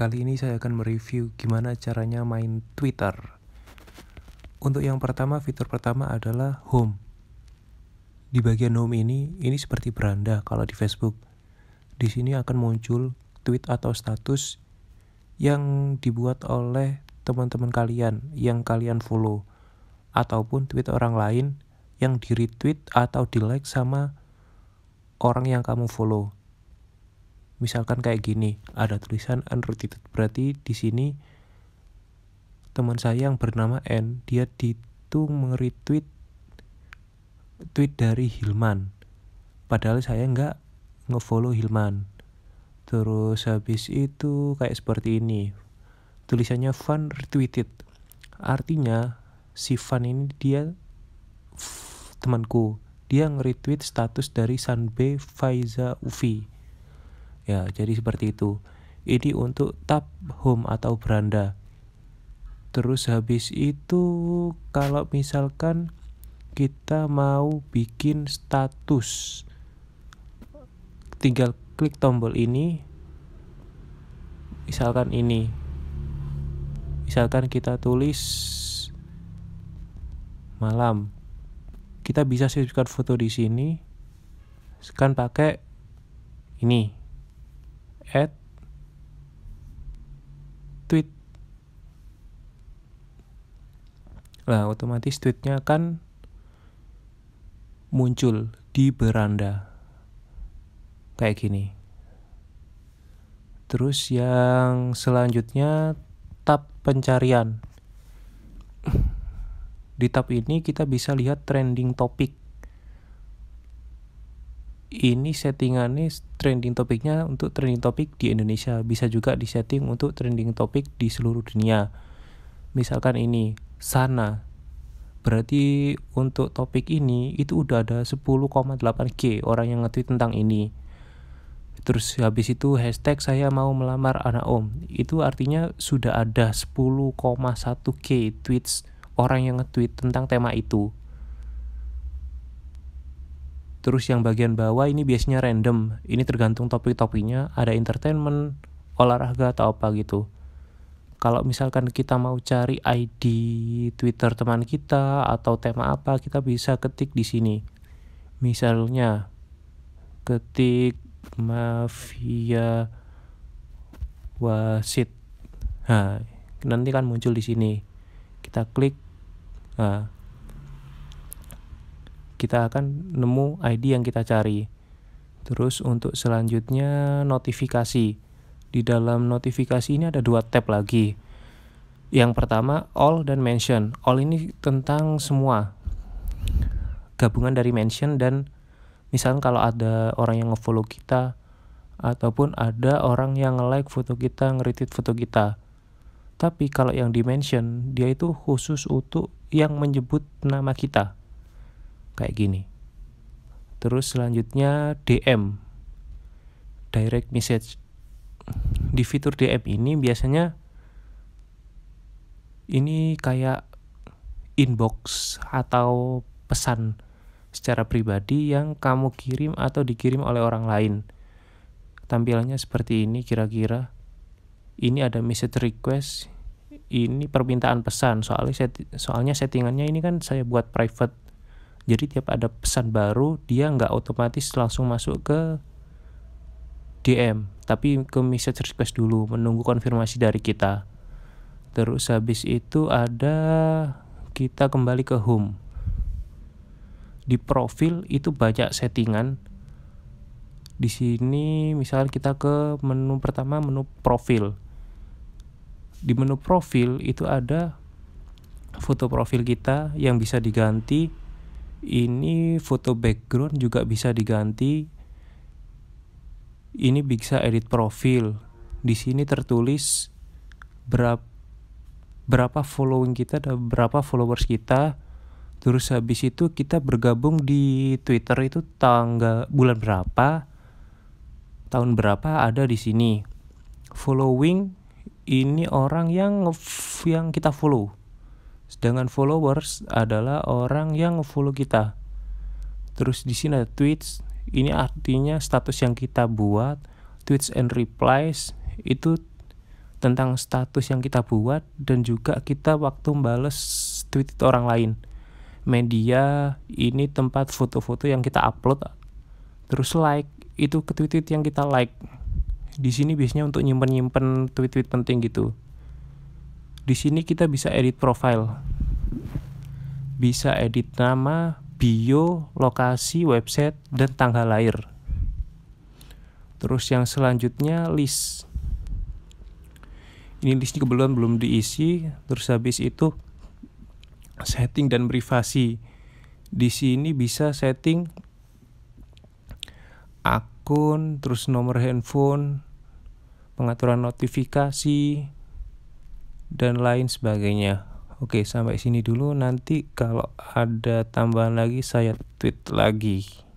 Kali ini saya akan mereview gimana caranya main Twitter. Untuk yang pertama, fitur pertama adalah home. Di bagian home ini, ini seperti beranda kalau di Facebook. Di sini akan muncul tweet atau status yang dibuat oleh teman-teman kalian yang kalian follow ataupun tweet orang lain yang di retweet atau di like sama orang yang kamu follow Misalkan kayak gini, ada tulisan unrelated berarti di sini teman saya yang bernama N, dia itu meretweet tweet dari Hilman. Padahal saya nggak ngefollow Hilman. Terus habis itu kayak seperti ini. Tulisannya fun retweeted. Artinya si fun ini dia temanku. Dia nge-retweet status dari Sanbe Faiza Ufi Ya, jadi seperti itu. Ini untuk tab home atau beranda. Terus habis itu kalau misalkan kita mau bikin status tinggal klik tombol ini misalkan ini misalkan kita tulis malam kita bisa sisipkan foto di sini kan pakai ini at tweet. lah otomatis tweetnya akan muncul di beranda. Kayak gini. Terus yang selanjutnya tab pencarian. Di tab ini kita bisa lihat trending topik ini settingannya trending topiknya untuk trending topik di Indonesia bisa juga disetting untuk trending topik di seluruh dunia misalkan ini sana berarti untuk topik ini itu udah ada 10,8k orang yang ngetweet tentang ini terus habis itu hashtag saya mau melamar anak om itu artinya sudah ada 10,1k tweets orang yang ngetweet tentang tema itu Terus yang bagian bawah ini biasanya random. Ini tergantung topik-topiknya, ada entertainment, olahraga atau apa gitu. Kalau misalkan kita mau cari ID Twitter teman kita atau tema apa, kita bisa ketik di sini. Misalnya ketik mafia wasit. Nah, nanti kan muncul di sini. Kita klik. Nah, kita akan nemu ID yang kita cari. Terus untuk selanjutnya notifikasi. Di dalam notifikasi ini ada dua tab lagi. Yang pertama all dan mention. All ini tentang semua gabungan dari mention dan misalnya kalau ada orang yang ngefollow kita ataupun ada orang yang nge-like foto kita, nge-retweet foto kita. Tapi kalau yang di mention, dia itu khusus untuk yang menyebut nama kita kayak gini terus selanjutnya DM direct message di fitur DM ini biasanya ini kayak inbox atau pesan secara pribadi yang kamu kirim atau dikirim oleh orang lain. Tampilannya seperti ini kira-kira. Ini ada message request, ini permintaan pesan. Soalnya soalnya settingannya ini kan saya buat private. Jadi tiap ada pesan baru dia nggak otomatis langsung masuk ke DM, tapi ke message request dulu menunggu konfirmasi dari kita. Terus habis itu ada kita kembali ke home. Di profil itu banyak settingan. Di sini misal kita ke menu pertama menu profil. Di menu profil itu ada foto profil kita yang bisa diganti ini foto background juga bisa diganti ini bisa edit profil di sini tertulis berapa berapa following kita dan berapa followers kita terus habis itu kita bergabung di Twitter itu tanggal bulan berapa tahun berapa ada di sini following ini orang yang yang kita follow Sedangkan followers adalah orang yang follow kita. Terus di sini ada tweets, ini artinya status yang kita buat, tweets and replies itu tentang status yang kita buat dan juga kita waktu membalas tweet orang lain. Media ini tempat foto-foto yang kita upload. Terus like itu ke tweet-tweet yang kita like. Di sini biasanya untuk nyimpen-nyimpen tweet-tweet penting gitu di sini kita bisa edit profile bisa edit nama bio lokasi website dan tanggal lahir terus yang selanjutnya list ini listnya kebetulan belum diisi terus habis itu setting dan privasi di sini bisa setting akun terus nomor handphone pengaturan notifikasi dan lain sebagainya. Oke, sampai sini dulu. Nanti kalau ada tambahan lagi saya tweet lagi.